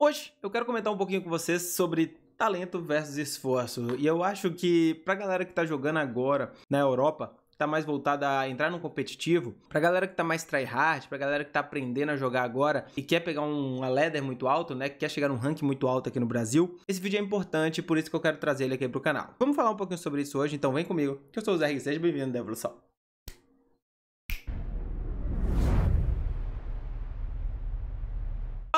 Hoje eu quero comentar um pouquinho com vocês sobre talento versus esforço. E eu acho que pra galera que tá jogando agora na Europa, tá mais voltada a entrar no competitivo, pra galera que tá mais tryhard, pra galera que tá aprendendo a jogar agora e quer pegar um, uma ladder muito alto, né, que quer chegar num rank muito alto aqui no Brasil, esse vídeo é importante, por isso que eu quero trazer ele aqui pro canal. Vamos falar um pouquinho sobre isso hoje, então vem comigo, que eu sou o Zé seja bem-vindo da Evolução.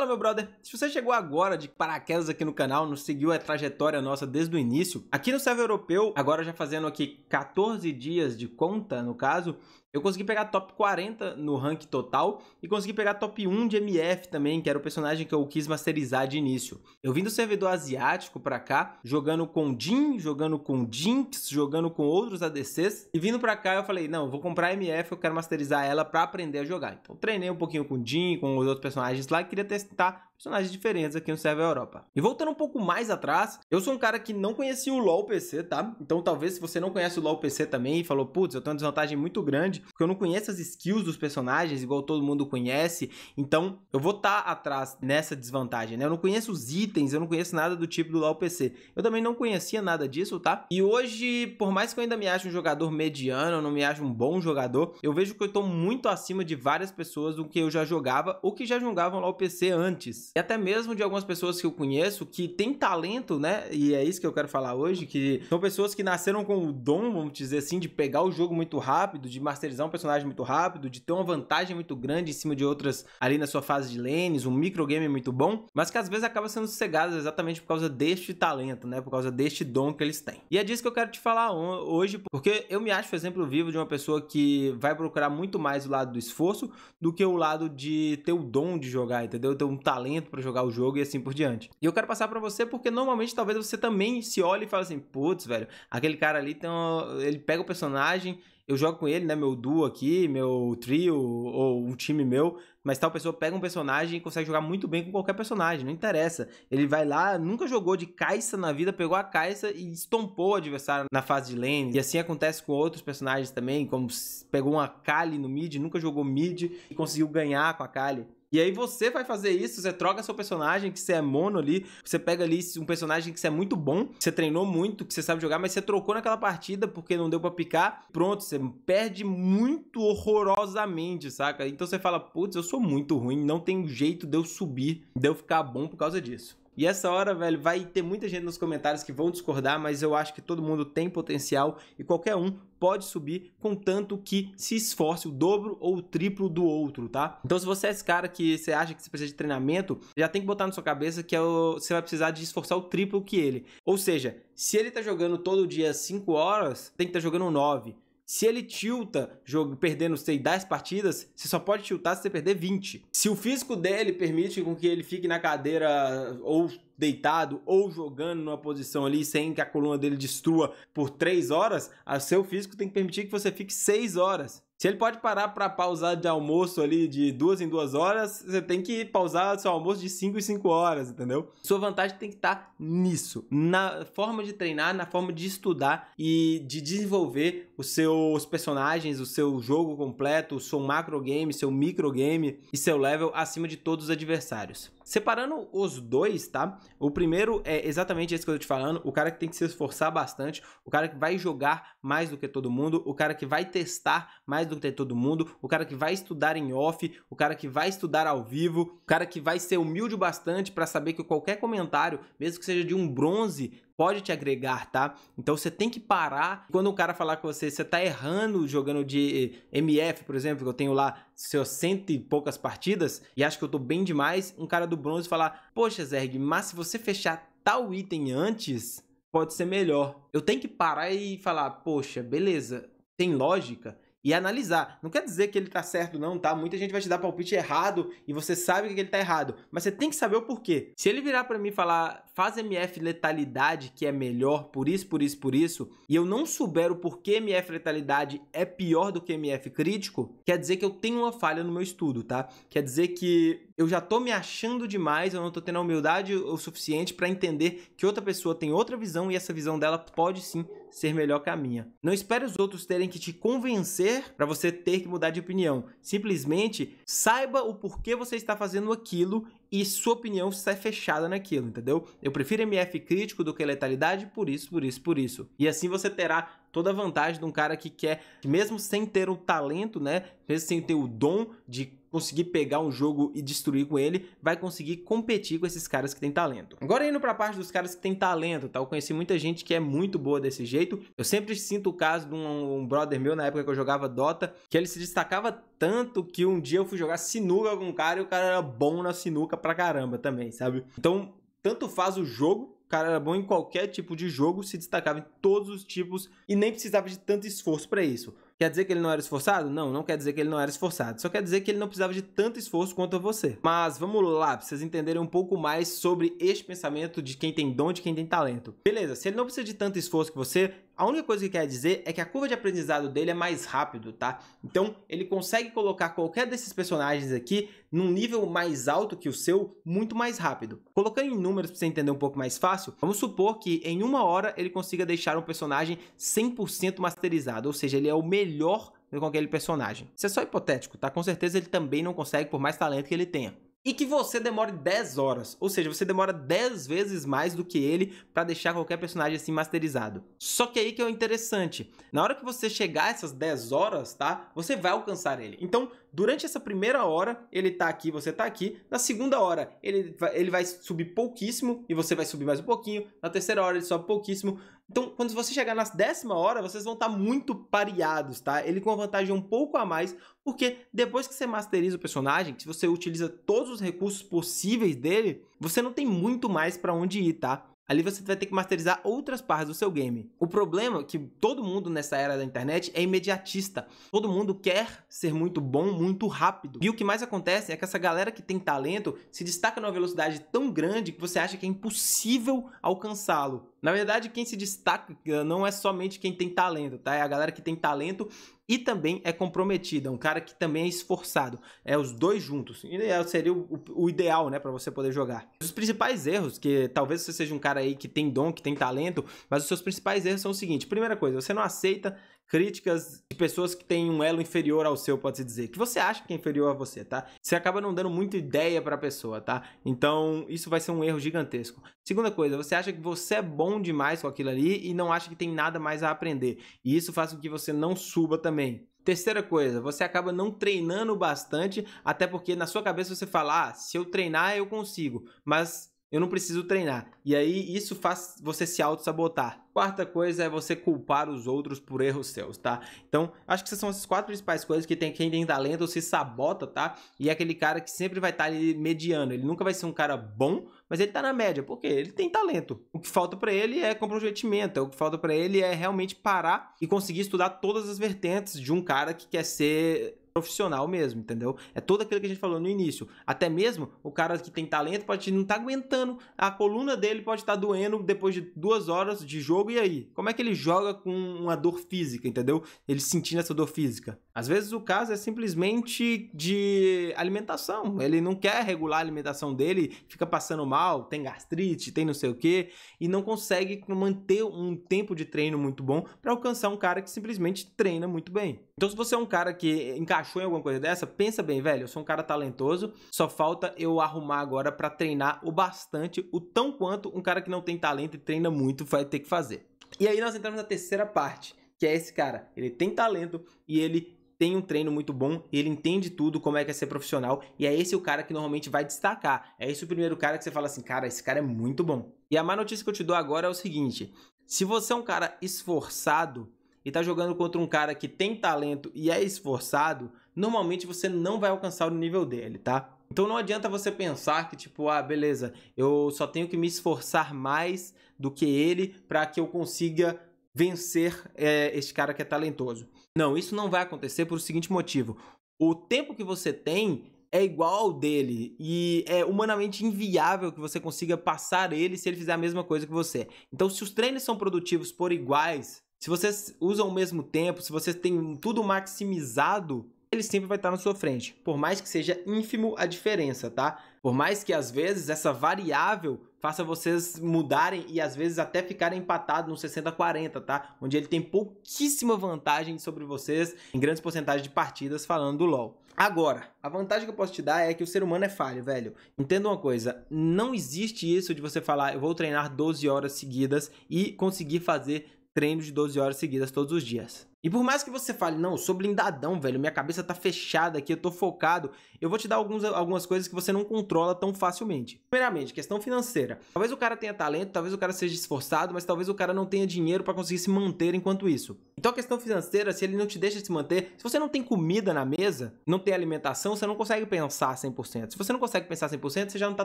Fala, meu brother! Se você chegou agora de paraquedas aqui no canal, não seguiu a é trajetória nossa desde o início, aqui no server europeu, agora já fazendo aqui 14 dias de conta, no caso, eu consegui pegar top 40 no rank total e consegui pegar top 1 de MF também, que era o personagem que eu quis masterizar de início. Eu vim do servidor asiático pra cá, jogando com Jin, jogando com Jinx, jogando com outros ADCs, e vindo pra cá eu falei, não, vou comprar MF, eu quero masterizar ela pra aprender a jogar. Então treinei um pouquinho com Jin, com os outros personagens lá, e queria testar personagens diferentes aqui no server Europa. E voltando um pouco mais atrás, eu sou um cara que não conhecia o LoL PC, tá? Então talvez se você não conhece o LoL PC também e falou, putz, eu tenho uma desvantagem muito grande, porque eu não conheço as skills dos personagens, igual todo mundo conhece, então eu vou estar tá atrás nessa desvantagem, né? Eu não conheço os itens, eu não conheço nada do tipo do LoL PC. Eu também não conhecia nada disso, tá? E hoje, por mais que eu ainda me ache um jogador mediano, eu não me ache um bom jogador, eu vejo que eu tô muito acima de várias pessoas do que eu já jogava ou que já jogavam LoL PC antes e até mesmo de algumas pessoas que eu conheço que têm talento, né? E é isso que eu quero falar hoje, que são pessoas que nasceram com o dom, vamos dizer assim, de pegar o jogo muito rápido, de masterizar um personagem muito rápido, de ter uma vantagem muito grande em cima de outras ali na sua fase de lanes, um microgame muito bom, mas que às vezes acaba sendo cegadas exatamente por causa deste talento, né? Por causa deste dom que eles têm. E é disso que eu quero te falar hoje, porque eu me acho exemplo vivo de uma pessoa que vai procurar muito mais o lado do esforço do que o lado de ter o dom de jogar, entendeu? Ter um talento para jogar o jogo e assim por diante. E eu quero passar para você porque normalmente talvez você também se olhe e fale assim, putz, velho, aquele cara ali tem uma... ele pega o personagem eu jogo com ele, né? Meu duo aqui, meu trio ou um time meu, mas tal pessoa pega um personagem e consegue jogar muito bem com qualquer personagem, não interessa. Ele vai lá, nunca jogou de caixa na vida, pegou a caixa e estompou o adversário na fase de lane. E assim acontece com outros personagens também, como pegou uma Kali no mid, nunca jogou mid e conseguiu ganhar com a Kali. E aí você vai fazer isso, você troca seu personagem, que você é mono ali, você pega ali um personagem que você é muito bom, que você treinou muito, que você sabe jogar, mas você trocou naquela partida porque não deu para picar, pronto, você perde muito horrorosamente, saca? Então você fala, putz, eu sou muito ruim, não tem jeito de eu subir, de eu ficar bom por causa disso. E essa hora, velho, vai ter muita gente nos comentários que vão discordar, mas eu acho que todo mundo tem potencial e qualquer um pode subir, contanto que se esforce o dobro ou o triplo do outro, tá? Então, se você é esse cara que você acha que você precisa de treinamento, já tem que botar na sua cabeça que é você vai precisar de esforçar o triplo que ele. Ou seja, se ele tá jogando todo dia 5 horas, tem que estar tá jogando 9. Se ele tilta jogo perdendo, sei, 10 partidas, você só pode tiltar se você perder 20. Se o físico dele permite com que ele fique na cadeira ou deitado ou jogando numa posição ali sem que a coluna dele destrua por 3 horas, a seu físico tem que permitir que você fique 6 horas. Se ele pode parar para pausar de almoço ali de duas em duas horas, você tem que pausar seu almoço de 5 em 5 horas, entendeu? Sua vantagem tem que estar tá nisso, na forma de treinar, na forma de estudar e de desenvolver os seus personagens, o seu jogo completo, o seu macro game, seu micro game e seu level acima de todos os adversários. Separando os dois, tá? O primeiro é exatamente esse que eu tô te falando, o cara que tem que se esforçar bastante, o cara que vai jogar mais do que todo mundo, o cara que vai testar mais do que todo mundo, o cara que vai estudar em off, o cara que vai estudar ao vivo, o cara que vai ser humilde bastante para saber que qualquer comentário, mesmo que seja de um bronze, pode te agregar, tá? Então você tem que parar. Quando um cara falar com você, você tá errando jogando de eh, MF, por exemplo, que eu tenho lá seus cento e poucas partidas e acho que eu tô bem demais, um cara do bronze falar: "Poxa, Zerg, mas se você fechar tal item antes, pode ser melhor". Eu tenho que parar e falar: "Poxa, beleza, tem lógica" e analisar. Não quer dizer que ele tá certo, não, tá? Muita gente vai te dar palpite errado e você sabe que ele tá errado, mas você tem que saber o porquê. Se ele virar para mim e falar, faz MF letalidade que é melhor, por isso, por isso, por isso, e eu não souber o porquê MF letalidade é pior do que MF crítico, quer dizer que eu tenho uma falha no meu estudo, tá? Quer dizer que eu já tô me achando demais, eu não tô tendo a humildade o suficiente para entender que outra pessoa tem outra visão e essa visão dela pode sim ser melhor que a minha. Não espere os outros terem que te convencer fazer para você ter que mudar de opinião. Simplesmente saiba o porquê você está fazendo aquilo e sua opinião sai fechada naquilo, entendeu? Eu prefiro MF crítico do que letalidade por isso, por isso, por isso. E assim você terá toda a vantagem de um cara que quer, mesmo sem ter o talento, né, mesmo sem ter o dom de conseguir pegar um jogo e destruir com ele, vai conseguir competir com esses caras que têm talento. Agora indo para a parte dos caras que têm talento, tá? Eu conheci muita gente que é muito boa desse jeito. Eu sempre sinto o caso de um, um brother meu na época que eu jogava Dota, que ele se destacava tanto que um dia eu fui jogar sinuca com um cara e o cara era bom na sinuca pra caramba também, sabe? Então, tanto faz o jogo o cara era bom em qualquer tipo de jogo, se destacava em todos os tipos e nem precisava de tanto esforço para isso. Quer dizer que ele não era esforçado? Não, não quer dizer que ele não era esforçado. Só quer dizer que ele não precisava de tanto esforço quanto você. Mas vamos lá, pra vocês entenderem um pouco mais sobre este pensamento de quem tem dom, de quem tem talento. Beleza, se ele não precisa de tanto esforço que você, a única coisa que quer dizer é que a curva de aprendizado dele é mais rápido, tá? Então, ele consegue colocar qualquer desses personagens aqui num nível mais alto que o seu, muito mais rápido. Colocando em números para você entender um pouco mais fácil, vamos supor que em uma hora ele consiga deixar um personagem 100% masterizado, ou seja, ele é o melhor com aquele personagem. Isso é só hipotético, tá? Com certeza ele também não consegue por mais talento que ele tenha e que você demore 10 horas, ou seja, você demora 10 vezes mais do que ele para deixar qualquer personagem assim masterizado. Só que aí que é o interessante, na hora que você chegar a essas 10 horas, tá? Você vai alcançar ele. Então, durante essa primeira hora, ele tá aqui, você tá aqui. Na segunda hora, ele vai, ele vai subir pouquíssimo e você vai subir mais um pouquinho. Na terceira hora, ele sobe pouquíssimo. Então, quando você chegar na décima hora, vocês vão estar tá muito pareados, tá? Ele com uma vantagem um pouco a mais, porque depois que você masteriza o personagem, se você utiliza todos os recursos possíveis dele, você não tem muito mais para onde ir, tá? Ali você vai ter que masterizar outras partes do seu game. O problema é que todo mundo nessa era da internet é imediatista. Todo mundo quer ser muito bom, muito rápido. E o que mais acontece é que essa galera que tem talento se destaca numa velocidade tão grande que você acha que é impossível alcançá-lo. Na verdade, quem se destaca eh, não é somente quem tem talento, tá? É a galera que tem talento e também é comprometida, é um cara que também é esforçado. É os dois juntos. e eh, seria o, o ideal, né, para você poder jogar. Os principais erros que talvez você seja um cara aí que tem dom, que tem talento, mas os seus principais erros são o seguinte: primeira coisa, você não aceita críticas de pessoas que têm um elo inferior ao seu, pode-se dizer, que você acha que é inferior a você, tá? Você acaba não dando muita ideia para a pessoa, tá? Então, isso vai ser um erro gigantesco. Segunda coisa, você acha que você é bom demais com aquilo ali e não acha que tem nada mais a aprender. E isso faz com que você não suba também. Terceira coisa, você acaba não treinando bastante, até porque na sua cabeça você fala: ah, se eu treinar eu consigo, mas eu não preciso treinar. E aí isso faz você se auto-sabotar. Quarta coisa é você culpar os outros por erros seus, tá? Então, acho que essas são as quatro principais coisas que tem quem tem talento se sabota, tá? E é aquele cara que sempre vai estar tá ali mediano. Ele nunca vai ser um cara bom, mas ele tá na média, porque ele tem talento. O que falta para ele é comprometimento, é o que falta para ele é realmente parar e conseguir estudar todas as vertentes de um cara que quer ser profissional mesmo, entendeu? É tudo aquilo que a gente falou no início. Até mesmo o cara que tem talento pode não estar tá aguentando, a coluna dele pode estar tá doendo depois de duas horas de jogo, e aí? Como é que ele joga com uma dor física, entendeu? Ele sentindo essa dor física. Às vezes o caso é simplesmente de alimentação. Ele não quer regular a alimentação dele, fica passando mal, tem gastrite, tem não sei o que, e não consegue manter um tempo de treino muito bom para alcançar um cara que simplesmente treina muito bem. Então, se você é um cara que encaixa encaixou em alguma coisa dessa, pensa bem, velho, eu sou um cara talentoso, só falta eu arrumar agora para treinar o bastante, o tão quanto um cara que não tem talento e treina muito vai ter que fazer. E aí nós entramos na terceira parte, que é esse cara, ele tem talento e ele tem um treino muito bom, ele entende tudo, como é que é ser profissional, e é esse o cara que normalmente vai destacar. É esse o primeiro cara que você fala assim, cara, esse cara é muito bom. E a má notícia que eu te dou agora é o seguinte: se você é um cara esforçado e tá jogando contra um cara que tem talento e é esforçado, normalmente você não vai alcançar o nível dele, tá? Então não adianta você pensar que tipo, ah, beleza, eu só tenho que me esforçar mais do que ele para que eu consiga vencer é, este cara que é talentoso. Não, isso não vai acontecer por o seguinte motivo. O tempo que você tem é igual ao dele e é humanamente inviável que você consiga passar ele se ele fizer a mesma coisa que você. Então, se os treinos são produtivos por iguais, se vocês usam o mesmo tempo, se vocês têm tudo maximizado, ele sempre vai estar na sua frente, por mais que seja ínfimo a diferença, tá? Por mais que às vezes essa variável faça vocês mudarem e às vezes até ficarem empatados no 60-40, tá? Onde ele tem pouquíssima vantagem sobre vocês em grandes porcentagens de partidas falando do LoL. Agora, a vantagem que eu posso te dar é que o ser humano é falho, velho. Entenda uma coisa, não existe isso de você falar, eu vou treinar 12 horas seguidas e conseguir fazer treino de 12 horas seguidas todos os dias. E por mais que você fale, não, eu sou blindadão, velho, minha cabeça tá fechada aqui, eu tô focado, eu vou te dar alguns, algumas coisas que você não controla tão facilmente. Primeiramente, questão financeira. Talvez o cara tenha talento, talvez o cara seja esforçado, mas talvez o cara não tenha dinheiro para conseguir se manter enquanto isso. Então a questão financeira, se ele não te deixa se manter, se você não tem comida na mesa, não tem alimentação, você não consegue pensar 100%. Se você não consegue pensar 100%, você já não tá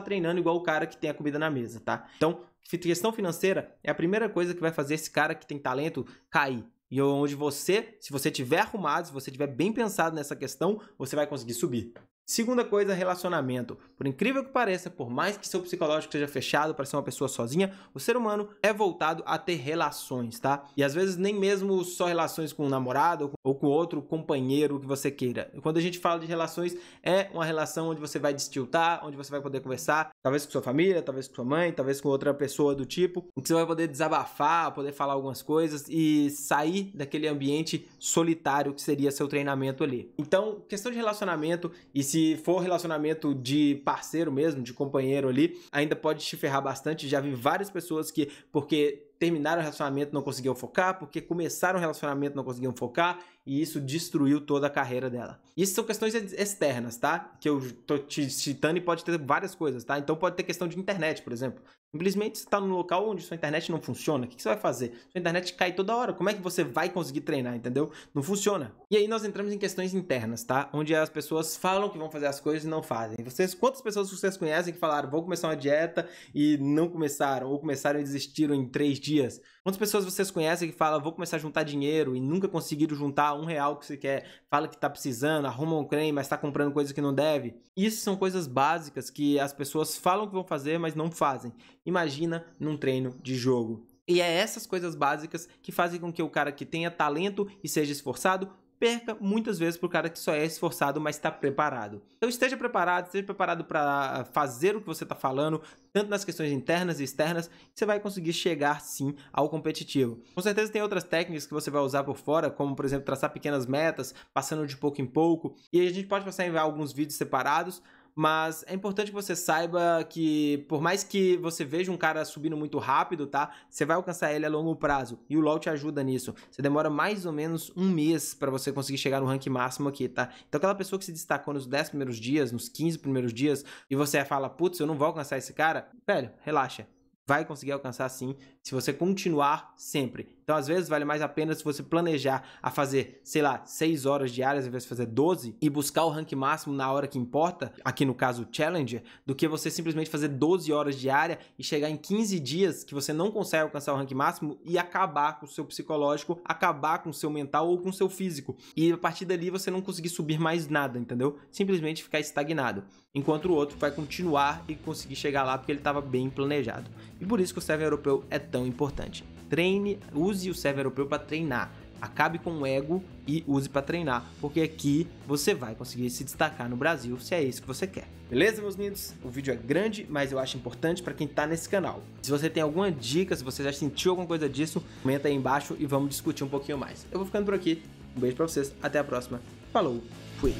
treinando igual o cara que tem a comida na mesa, tá? Então, Questão financeira é a primeira coisa que vai fazer esse cara que tem talento cair. E onde você, se você tiver arrumado, se você tiver bem pensado nessa questão, você vai conseguir subir. Segunda coisa, relacionamento. Por incrível que pareça, por mais que seu psicológico seja fechado para ser uma pessoa sozinha, o ser humano é voltado a ter relações, tá? E às vezes nem mesmo só relações com o um namorado ou com outro companheiro que você queira. Quando a gente fala de relações, é uma relação onde você vai destiltar, onde você vai poder conversar, talvez com sua família, talvez com sua mãe, talvez com outra pessoa do tipo, em que você vai poder desabafar, poder falar algumas coisas e sair daquele ambiente solitário que seria seu treinamento ali. Então, questão de relacionamento e se se for relacionamento de parceiro mesmo, de companheiro ali, ainda pode te ferrar bastante. Já vi várias pessoas que, porque terminaram o relacionamento não conseguiam focar, porque começaram o relacionamento não conseguiam focar, e isso destruiu toda a carreira dela. Isso são questões externas, tá? Que eu tô te citando e pode ter várias coisas, tá? Então pode ter questão de internet, por exemplo. Simplesmente você está no local onde sua internet não funciona. O que você vai fazer? Sua internet cai toda hora. Como é que você vai conseguir treinar, entendeu? Não funciona. E aí nós entramos em questões internas, tá? Onde as pessoas falam que vão fazer as coisas e não fazem. Vocês, quantas pessoas vocês conhecem que falaram vou começar uma dieta e não começaram, ou começaram e desistiram em três dias? Quantas pessoas vocês conhecem que falam vou começar a juntar dinheiro e nunca conseguiram juntar um real que você quer? Fala que tá precisando, arruma um creme, mas tá comprando coisa que não deve. Isso são coisas básicas que as pessoas falam que vão fazer, mas não fazem imagina num treino de jogo. E é essas coisas básicas que fazem com que o cara que tenha talento e seja esforçado perca muitas vezes para o cara que só é esforçado, mas está preparado. Então esteja preparado, esteja preparado para fazer o que você está falando, tanto nas questões internas e externas, você vai conseguir chegar sim ao competitivo. Com certeza tem outras técnicas que você vai usar por fora, como por exemplo traçar pequenas metas, passando de pouco em pouco, e a gente pode passar em alguns vídeos separados, mas é importante que você saiba que, por mais que você veja um cara subindo muito rápido, tá? Você vai alcançar ele a longo prazo e o LoL te ajuda nisso. Você demora mais ou menos um mês para você conseguir chegar no rank máximo aqui, tá? Então, aquela pessoa que se destacou nos 10 primeiros dias, nos 15 primeiros dias, e você fala, putz, eu não vou alcançar esse cara, velho, relaxa vai conseguir alcançar sim, se você continuar sempre. Então, às vezes, vale mais a pena se você planejar a fazer, sei lá, 6 horas diárias ao invés de fazer 12 e buscar o rank máximo na hora que importa, aqui no caso o Challenger, do que você simplesmente fazer 12 horas diária e chegar em 15 dias que você não consegue alcançar o rank máximo e acabar com o seu psicológico, acabar com o seu mental ou com o seu físico. E a partir dali você não conseguir subir mais nada, entendeu? Simplesmente ficar estagnado. Enquanto o outro vai continuar e conseguir chegar lá porque ele estava bem planejado. E por isso que o serve europeu é tão importante treine, use o server europeu para treinar. Acabe com o ego e use para treinar, porque aqui você vai conseguir se destacar no Brasil se é isso que você quer. Beleza, meus lindos? O vídeo é grande, mas eu acho importante para quem está nesse canal. Se você tem alguma dica, se você já sentiu alguma coisa disso, comenta aí embaixo e vamos discutir um pouquinho mais. Eu vou ficando por aqui. Um beijo para vocês, até a próxima. Falou, fui.